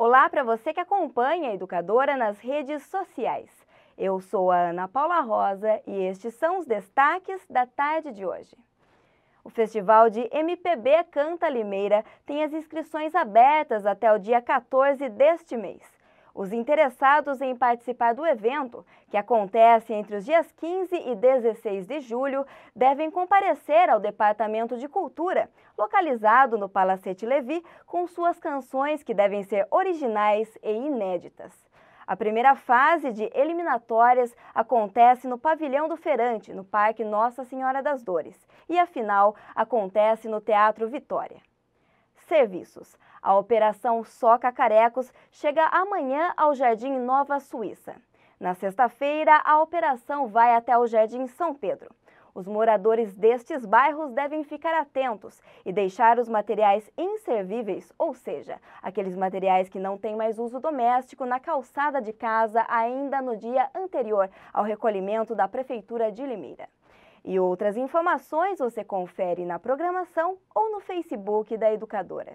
Olá para você que acompanha a educadora nas redes sociais. Eu sou a Ana Paula Rosa e estes são os destaques da tarde de hoje. O Festival de MPB Canta Limeira tem as inscrições abertas até o dia 14 deste mês. Os interessados em participar do evento, que acontece entre os dias 15 e 16 de julho, devem comparecer ao Departamento de Cultura, localizado no Palacete Levi, com suas canções que devem ser originais e inéditas. A primeira fase de eliminatórias acontece no pavilhão do Ferante, no Parque Nossa Senhora das Dores, e a final acontece no Teatro Vitória. Serviços. A operação Soca Carecos chega amanhã ao Jardim Nova Suíça. Na sexta-feira, a operação vai até o Jardim São Pedro. Os moradores destes bairros devem ficar atentos e deixar os materiais inservíveis, ou seja, aqueles materiais que não têm mais uso doméstico, na calçada de casa ainda no dia anterior ao recolhimento da Prefeitura de Limeira. E outras informações você confere na programação ou no Facebook da educadora.